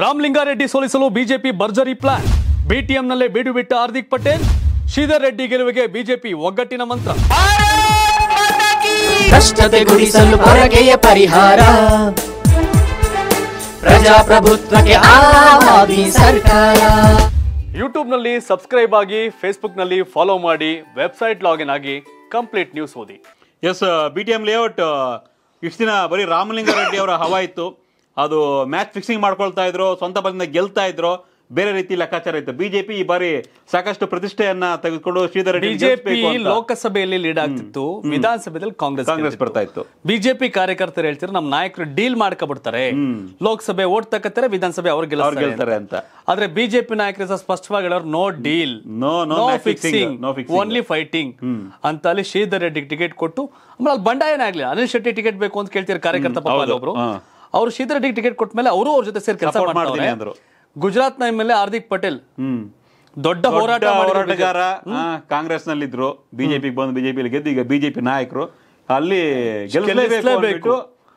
ರಾಮಲಿಂಗಾರೆಡ್ಡಿ ಸೋಲಿಸಲು ಬಿಜೆಪಿ ಭರ್ಜರಿ ಪ್ಲಾನ್ ಬಿಟಿಎಂನಲ್ಲೇ ಬಿಟ್ಟ ಹಾರ್ದಿಕ್ ಪಟೇಲ್ ಶ್ರೀಧರ್ ರೆಡ್ಡಿ ಗೆಲುವಿಗೆ ಬಿಜೆಪಿ ಒಗ್ಗಟ್ಟಿನ ಮಂತ್ರ ಗುಡಿಸಲು ಪರಿಹಾರ ಪ್ರಜಾಪ್ರಭುತ್ವಕ್ಕೆ ಸರ್ಕಾರ ಯೂಟ್ಯೂಬ್ನಲ್ಲಿ ಸಬ್ಸ್ಕ್ರೈಬ್ ಆಗಿ ಫೇಸ್ಬುಕ್ನಲ್ಲಿ ಫಾಲೋ ಮಾಡಿ ವೆಬ್ಸೈಟ್ ಲಾಗಿನ್ ಆಗಿ ಕಂಪ್ಲೀಟ್ ನ್ಯೂಸ್ ಓದಿ yes uh, BTM layout uh, ಇಷ್ಟು ದಿನ ಬರೀ ರಾಮಲಿಂಗಾರೆಡ್ಡಿ ಅವರ ಹವಾ ಇತ್ತು ಅದು ಮ್ಯಾಚ್ ಫಿಕ್ಸಿಂಗ್ ಮಾಡ್ಕೊಳ್ತಾ ಇದ್ರು ಸ್ವಂತ ಬಲದಿಂದ ಗೆಲ್ತಾ ಇದ್ರು ಬೇರೆ ರೀತಿ ಲೆಕ್ಕಾಚಾರ ಇತ್ತು ಬಿಜೆಪಿ ಈ ಬಾರಿ ಸಾಕಷ್ಟು ಪ್ರತಿಷ್ಠೆಯನ್ನ ತೆಗೆದುಕೊಂಡು ಶ್ರೀಧರ್ ಬಿಜೆಪಿ ಲೋಕಸಭೆಯಲ್ಲಿ ಲೀಡ್ ಆಗ್ತಿತ್ತು ವಿಧಾನಸಭೆಯಲ್ಲಿ ಕಾಂಗ್ರೆಸ್ ಕಾಂಗ್ರೆಸ್ ಬರ್ತಾ ಇತ್ತು ಬಿಜೆಪಿ ಕಾರ್ಯಕರ್ತರು ಹೇಳ್ತಾರೆ ನಮ್ಮ ನಾಯಕರು ಡೀಲ್ ಮಾಡ್ಕೊಬಿಡ್ತಾರೆ ಲೋಕಸಭೆ ಓಟ್ ತಕ್ಕರೆ ವಿಧಾನಸಭೆ ಅವ್ರು ಗೆಲ್ತಾರೆ ಅಂತ ಆದ್ರೆ ಬಿಜೆಪಿ ನಾಯಕರು ಸಹ ಸ್ಪಷ್ಟವಾಗಿ ಹೇಳೋರು no deal no no fixing only fighting ಅಂತ ಅಲ್ಲಿ ಶ್ರೀಧರ್ ರೆಡ್ಡಿ ಟಿಕೆಟ್ ಕೊಟ್ಟು ಆಮೇಲೆ ಅಲ್ಲಿ ಬಂಡಾಯನ ಆಗ್ಲಿಲ್ಲ ಅನಿಲ್ ಶೆಟ್ಟಿ ಟಿಕೆಟ್ ಬೇಕು ಅಂತ ಕೇಳ್ತಿರೋ ಕಾರ್ಯಕರ್ತ ಒಬ್ರು ಅವರು ಶೀತ ಟಿಕೆಟ್ ಕೊಟ್ಟ ಮೇಲೆ ಅವರು ಅವ್ರ ಜೊತೆ ಸೇರಿ ಕೆಲಸ ಮಾಡ್ತಾರೆ ಗುಜರಾತ್ ನ ಮೇಲೆ ಹಾರ್ದಿಕ್ ಪಟೇಲ್ ದೊಡ್ಡ ಹೋರಾಟ ಹೋರಾಟಗಾರ ಕಾಂಗ್ರೆಸ್ ಇದ್ರು ಬಿಜೆಪಿ ಬಂದು ಬಿಜೆಪಿ ಗೆದ್ದು ಈಗ ಬಿಜೆಪಿ ನಾಯಕರು ಅಲ್ಲಿ ಗೆಲ್ಲಲೇಬೇಕು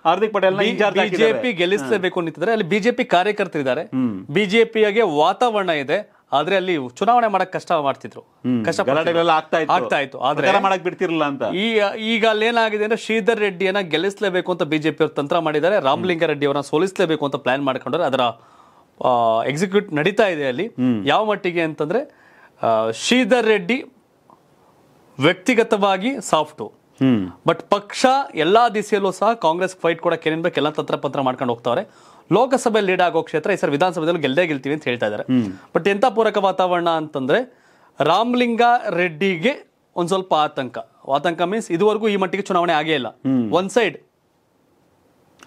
ಹಾರ್ದಿಕ್ ಪಟೇಲ್ ಬಿಜೆಪಿ ಗೆಲ್ಲಿಸಲೇಬೇಕು ಅಂತಿದ್ರೆ ಅಲ್ಲಿ ಬಿಜೆಪಿ ಕಾರ್ಯಕರ್ತರಿದ್ದಾರೆ ಬಿಜೆಪಿಯಾಗೆ ವಾತಾವರಣ ಇದೆ ಆದ್ರೆ ಅಲ್ಲಿ ಚುನಾವಣೆ ಮಾಡಕ್ ಕಷ್ಟ ಮಾಡ್ತಿದ್ರು ಆಗ್ತಾ ಇತ್ತು ಆದ್ರೆ ಮಾಡಕ್ ಬಿಡ್ತಿರ್ಲಿಲ್ಲ ಅಂತ ಈ ಈಗ ಅಲ್ಲಿ ಏನಾಗಿದೆ ಅಂದ್ರೆ ಶ್ರೀಧರ್ ರೆಡ್ಡಿಯನ್ನ ಗೆಲ್ಲಿಸಲೇಬೇಕು ಅಂತ ಬಿಜೆಪಿ ಅವರು ತಂತ್ರ ಮಾಡಿದ್ದಾರೆ ರಾಮಲಿಂಗ ರೆಡ್ಡಿ ಅವರನ್ನ ಸೋಲಿಸಲೇಬೇಕು ಅಂತ ಪ್ಲಾನ್ ಮಾಡ್ಕೊಂಡ್ರೆ ಅದರ ಎಕ್ಸಿಕ್ಯೂಟ್ ನಡೀತಾ ಇದೆ ಅಲ್ಲಿ ಯಾವ ಮಟ್ಟಿಗೆ ಅಂತಂದ್ರೆ ಶ್ರೀಧರ್ ರೆಡ್ಡಿ ವ್ಯಕ್ತಿಗತವಾಗಿ ಸಾಫ್ಟು ಬಟ್ ಪಕ್ಷ ಎಲ್ಲಾ ದಿಸೆಯಲ್ಲೂ ಸಹ ಕಾಂಗ್ರೆಸ್ ಫೈಟ್ ಕೊಡಕ್ಕೆ ಏನೇನ್ ಬೇಕು ಎಲ್ಲ ತಂತ್ರ ಪತ್ರ ಮಾಡ್ಕೊಂಡು ಹೋಗ್ತಾವ್ರೆ ಲೋಕಸಭೆ ಲೀಡ್ ಆಗೋ ಕ್ಷೇತ್ರ ಈ ಸರ್ ವಿಧಾನಸಭೆಯಲ್ಲೂ ಗೆಲ್ಲದೇ ಗೆಲ್ತೀವಿ ಅಂತ ಹೇಳ್ತಾ ಇದ್ದಾರೆ ಬಟ್ ಎಂತ ಪೂರಕ ವಾತಾವರಣ ಅಂತಂದ್ರೆ ರಾಮ್ಲಿಂಗ ರೆಡ್ಡಿಗೆ ಒಂದ್ ಸ್ವಲ್ಪ ಆತಂಕ ಆತಂಕ ಮೀನ್ಸ್ ಇದುವರೆಗೂ ಈ ಮಟ್ಟಿಗೆ ಚುನಾವಣೆ ಆಗೇ ಇಲ್ಲ ಒಂದ್ ಸೈಡ್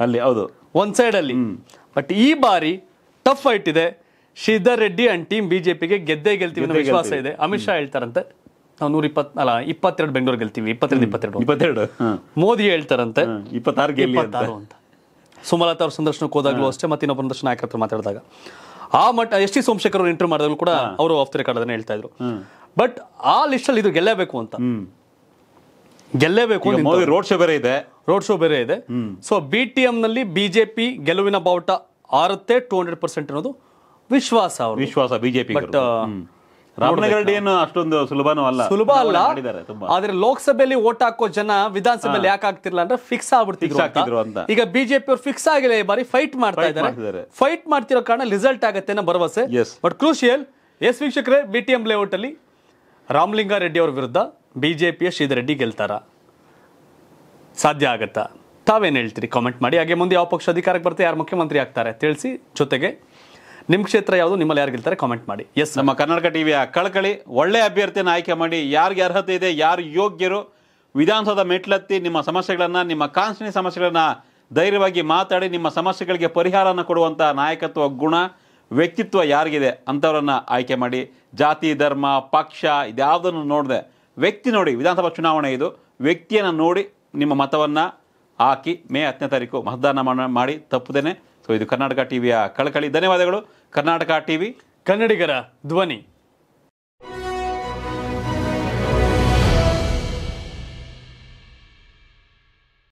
ಅಲ್ಲಿ ಹೌದು ಒಂದ್ ಸೈಡ್ ಅಲ್ಲಿ ಬಟ್ ಈ ಬಾರಿ ಟಫ್ ಫೈಟ್ ಇದೆ ಶ್ರೀಧರ್ ರೆಡ್ಡಿ ಅಂಡ್ ಟೀಮ್ ಬಿಜೆಪಿಗೆ ಗೆದ್ದೇ ಗೆಲ್ತೀವಿ ಅನ್ನೋ ವಿಶ್ವಾಸ ಇದೆ ಅಮಿತ್ ಶಾ ಹೇಳ್ತಾರಂತೆ ನಾವು ನೂರ ಇಪ್ಪತ್ ಅಲ್ಲ ಇಪ್ಪತ್ತೆರಡು ಬೆಂಗಳೂರು ಗೆಲ್ತೀವಿ ಇಪ್ಪತ್ತೆರಡು ಇಪ್ಪತ್ತೆರಡು ಇಪ್ಪತ್ತೆರಡು ಮೋದಿ ಹೇಳ್ತಾರಂತೆ ಇಪ್ಪತ್ತಾರು ಅಂತ ಸುಮಲತಾ ಅವ್ರ ಸಂದರ್ಶನಕ್ಕೆ ಹೋದಾಗಲೂ ಅಷ್ಟೇ ಮತ್ತೆ ಇನ್ನೊಬ್ಬ ಸಂದರ್ಶನ ಆಯ್ಕೆ ಮಾತಾಡಿದಾಗ ಆ ಮಟ್ಟ ಎಸ್ ಟಿ ಸೋಮಶೇಖರ್ ಅವರು ಇಂಟರ್ ಮಾಡಿದಾಗಲೂ ಕೂಡ ಅವರು ಆಫ್ ದ ರೆಕಾರ್ಡ್ ಅದನ್ನ ಹೇಳ್ತಾ ಇದ್ರು ಬಟ್ ಆ ಲಿಸ್ಟ್ ಅಲ್ಲಿ ಇದು ಗೆಲ್ಲಬೇಕು ಅಂತ ಗೆಲ್ಲೇಬೇಕು ಮೋದಿ ರೋಡ್ ಶೋ ಬೇರೆ ಇದೆ ರೋಡ್ ಶೋ ಬೇರೆ ಇದೆ ಸೊ ಬಿ ಟಿ ಎಂ ನಲ್ಲಿ ಬಿಜೆಪಿ ಗೆಲುವಿನ ಬಾವುಟ ಆರುತ್ತೆ ಟೂ ಹಂಡ್ರೆಡ್ ಪರ್ಸೆಂಟ್ ಅನ್ನೋದು ವಿಶ್ವಾಸ ವಿಶ್ವಾಸ ಬಿಜೆಪಿ ಬಟ್ ಏನು ಅಷ್ಟೊಂದು ಸುಲಭನೂ ಅಲ್ಲ ಸುಲಭ ಅಲ್ಲ ಆದ್ರೆ ಲೋಕಸಭೆಯಲ್ಲಿ ಓಟ್ ಹಾಕೋ ಜನ ವಿಧಾನಸಭೆಯಲ್ಲಿ ಯಾಕೆ ಆಗ್ತಿರ್ಲಿಲ್ಲ ಅಂದ್ರೆ ಫಿಕ್ಸ್ ಆಗ್ಬಿಡ್ತಿದ್ರು ಅಂತ ಈಗ ಬಿಜೆಪಿ ಅವ್ರು ಫಿಕ್ಸ್ ಆಗಿಲ್ಲ ಈ ಬಾರಿ ಫೈಟ್ ಮಾಡ್ತಾ ಇದ್ದಾರೆ ಫೈಟ್ ಮಾಡ್ತಿರೋ ಕಾರಣ ರಿಸಲ್ಟ್ ಆಗತ್ತೆ ಅನ್ನೋ ಭರವಸೆ ಬಟ್ ಕ್ರೂಷಿಯಲ್ ಎಸ್ ವೀಕ್ಷಕರೇ ಬಿ ಟಿ ಎಂ ಲೇಔಟ್ ಅಲ್ಲಿ ರಾಮಲಿಂಗಾರೆಡ್ಡಿ ಅವ್ರ ವಿರುದ್ಧ ಬಿಜೆಪಿಯ ರೆಡ್ಡಿ ಗೆಲ್ತಾರ ಸಾಧ್ಯ ಆಗತ್ತಾ ತಾವೇನು ಹೇಳ್ತೀರಿ ಕಾಮೆಂಟ್ ಮಾಡಿ ಹಾಗೆ ಮುಂದೆ ಯಾವ ಪಕ್ಷ ಅಧಿಕಾರಕ್ಕೆ ಬರ್ತಾರೆ ಯಾರು ಮುಖ್ಯಮಂತ್ರಿ ಆಗ್ತಾರೆ ತಿಳಿಸಿ ಜೊತೆಗೆ ನಿಮ್ಮ ಕ್ಷೇತ್ರ ಯಾವುದು ನಿಮ್ಮಲ್ಲಿ ಯಾರು ಗೆಲ್ತಾರೆ ಕಾಮೆಂಟ್ ಮಾಡಿ ಎಸ್ ನಮ್ಮ ಕರ್ನಾಟಕ ಟಿವಿಯ ಕಳಕಳಿ ಒಳ್ಳೆ ಅಭ್ಯರ್ಥಿಯನ್ನು ಆಯ್ಕೆ ಮಾಡಿ ಯಾರಿಗೆ ಅರ್ಹತೆ ಇದೆ ಯಾರು ಯೋಗ್ಯರು ವಿಧಾನಸೌಧ ಮೆಟ್ಲತ್ತಿ ನಿಮ್ಮ ಸಮಸ್ಯೆಗಳನ್ನು ನಿಮ್ಮ ಕಾನ್ಸ್ಟಿನ ಸಮಸ್ಯೆಗಳನ್ನು ಧೈರ್ಯವಾಗಿ ಮಾತಾಡಿ ನಿಮ್ಮ ಸಮಸ್ಯೆಗಳಿಗೆ ಪರಿಹಾರನ ಕೊಡುವಂಥ ನಾಯಕತ್ವ ಗುಣ ವ್ಯಕ್ತಿತ್ವ ಯಾರಿಗಿದೆ ಅಂಥವರನ್ನು ಆಯ್ಕೆ ಮಾಡಿ ಜಾತಿ ಧರ್ಮ ಪಕ್ಷ ಇದ್ಯಾವುದನ್ನು ನೋಡಿದೆ ವ್ಯಕ್ತಿ ನೋಡಿ ವಿಧಾನಸಭಾ ಚುನಾವಣೆ ಇದು ವ್ಯಕ್ತಿಯನ್ನು ನೋಡಿ ನಿಮ್ಮ ಮತವನ್ನು ಹಾಕಿ ಮೇ ಹತ್ತನೇ ತಾರೀಕು ಮತದಾನ ಮಾಡಿ ತಪ್ಪದೇನೆ ಸೊ ಇದು ಕರ್ನಾಟಕ ಟಿವಿಯ ಕಳಕಳಿ ಧನ್ಯವಾದಗಳು ಕರ್ನಾಟಕ ಟಿವಿ ಕನ್ನಡಿಗರ ಧ್ವನಿ